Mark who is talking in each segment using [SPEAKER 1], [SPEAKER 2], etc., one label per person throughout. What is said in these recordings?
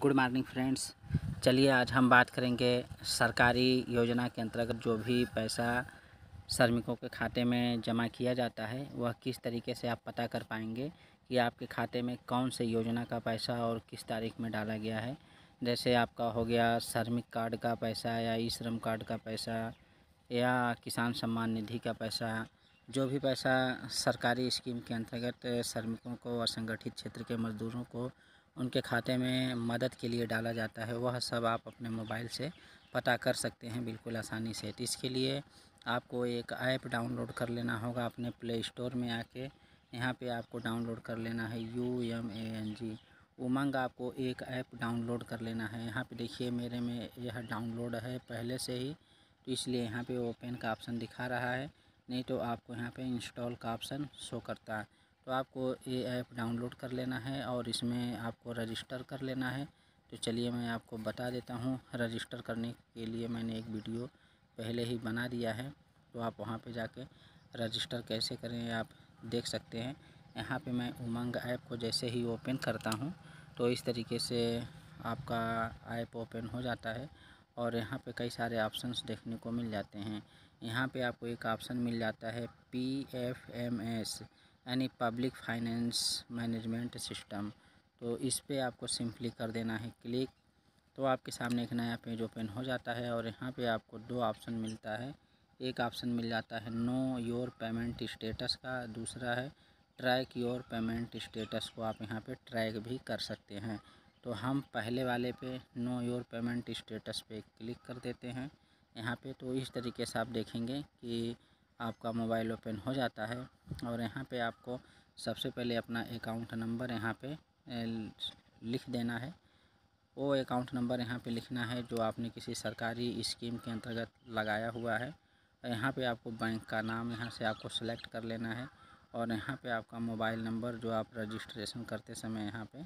[SPEAKER 1] good morning friends चलिए आज हम बात करेंगे सरकारी योजना के अंतर्गत जो भी पैसा श्रमिकों के खाते में जमा किया जाता है वह किस तरीके से आप पता कर पाएंगे कि आपके खाते में कौन से योजना का पैसा और किस तारीख में डाला गया है जैसे आपका हो गया श्रमिक कार्ड का पैसा या ई श्रम कार्ड का पैसा या किसान सम्मान निधि का पैसा जो भी पैसा सरकारी स्कीम के अंतर्गत श्रमिकों को असंगठित क्षेत्र के मजदूरों को उनके खाते में मदद के लिए डाला जाता है वह सब आप अपने मोबाइल से पता कर सकते हैं बिल्कुल आसानी से तो इसके लिए आपको एक ऐप डाउनलोड कर लेना होगा अपने प्ले स्टोर में आके यहाँ पे आपको डाउनलोड कर लेना है U M A N G Umang आपको एक ऐप डाउनलोड कर लेना है यहाँ पे देखिए मेरे में यह डाउनलोड है पहले से ही तो इसलिए यहाँ पे ओपन का ऑप्शन दिखा रहा है नहीं तो आपको यहाँ पे इंस्टॉल का ऑप्शन शो करता है तो आपको ये ऐप डाउनलोड कर लेना है और इसमें आपको रजिस्टर कर लेना है तो चलिए मैं आपको बता देता हूँ रजिस्टर करने के लिए मैंने एक वीडियो पहले ही बना दिया है तो आप वहाँ पे जाके रजिस्टर कैसे करें आप देख सकते हैं यहाँ पे मैं उमंग ऐप को जैसे ही ओपन करता हूँ तो इस तरीके से आपका ऐप ओपन हो जाता है और यहाँ पे कई सारे ऑप्शंस देखने को मिल जाते हैं यहाँ पे आपको एक ऑप्शन मिल जाता है पी एफ एम एस यानी पब्लिक फाइनेंस मैनेजमेंट सिस्टम तो इस पर आपको सिंपली कर देना है क्लिक तो आपके सामने एक नया पेज ओपन हो जाता है और यहाँ पे आपको दो ऑप्शन मिलता है एक ऑप्शन मिल जाता है नो योर पेमेंट स्टेटस का दूसरा है ट्रैक योर पेमेंट स्टेटस को आप यहाँ पे ट्रैक भी कर सकते हैं तो हम पहले वाले पे नो योर पेमेंट स्टेटस पे क्लिक कर देते हैं यहाँ पे तो इस तरीके से आप देखेंगे कि आपका मोबाइल ओपन हो जाता है और यहाँ पे आपको सबसे पहले अपना अकाउंट नंबर यहाँ पे लिख देना है वो अकाउंट नंबर यहाँ पे लिखना है जो आपने किसी सरकारी स्कीम के अंतर्गत लगाया हुआ है यहाँ पे आपको बैंक का नाम यहाँ से आपको सेलेक्ट कर लेना है और यहाँ पे आपका मोबाइल नंबर जो आप रजिस्ट्रेशन करते समय यहाँ पे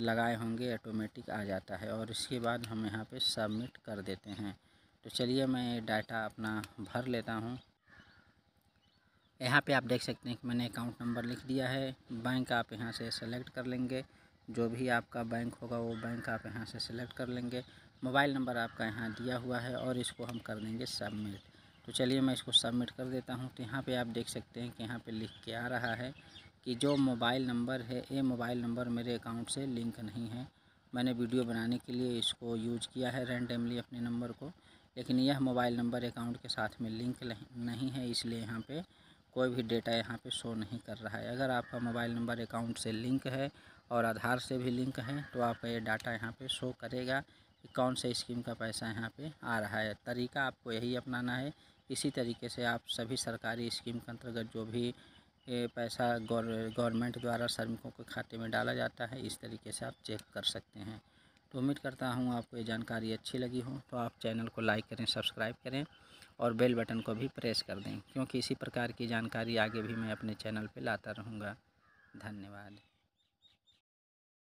[SPEAKER 1] लगाए होंगे ऑटोमेटिक आ जाता है और इसके बाद हम यहाँ पे सबमिट कर देते हैं तो चलिए मैं डाटा अपना भर लेता हूँ यहाँ पे आप देख सकते हैं कि मैंने अकाउंट नंबर लिख दिया है बैंक आप यहाँ से सेलेक्ट कर लेंगे जो भी आपका बैंक होगा वो बैंक आप यहाँ से सेलेक्ट कर लेंगे मोबाइल नंबर आपका यहाँ दिया हुआ है और इसको हम कर देंगे सबमिट तो चलिए मैं इसको सबमिट कर देता हूँ तो यहाँ पर आप देख सकते हैं कि यहाँ पर लिख के आ रहा है कि जो मोबाइल नंबर है ये मोबाइल नंबर मेरे अकाउंट से लिंक नहीं है मैंने वीडियो बनाने के लिए इसको यूज किया है रैंडमली अपने नंबर को लेकिन यह मोबाइल नंबर अकाउंट के साथ में लिंक नहीं है इसलिए यहाँ पर कोई भी डेटा यहाँ पे शो नहीं कर रहा है अगर आपका मोबाइल नंबर अकाउंट से लिंक है और आधार से भी लिंक है तो आपका ये डाटा यहाँ पे शो करेगा कि कौन से स्कीम का पैसा यहाँ पे आ रहा है तरीका आपको यही अपनाना है इसी तरीके से आप सभी सरकारी स्कीम के अंतर्गत जो भी पैसा गवर्नमेंट द्वारा श्रमिकों के खाते में डाला जाता है इस तरीके से आप चेक कर सकते हैं तो उम्मीद करता हूँ आपको ये जानकारी अच्छी लगी हो तो आप चैनल को लाइक करें सब्सक्राइब करें और बेल बटन को भी प्रेस कर दें क्योंकि इसी प्रकार की जानकारी आगे भी मैं अपने चैनल पर लाता रहूँगा धन्यवाद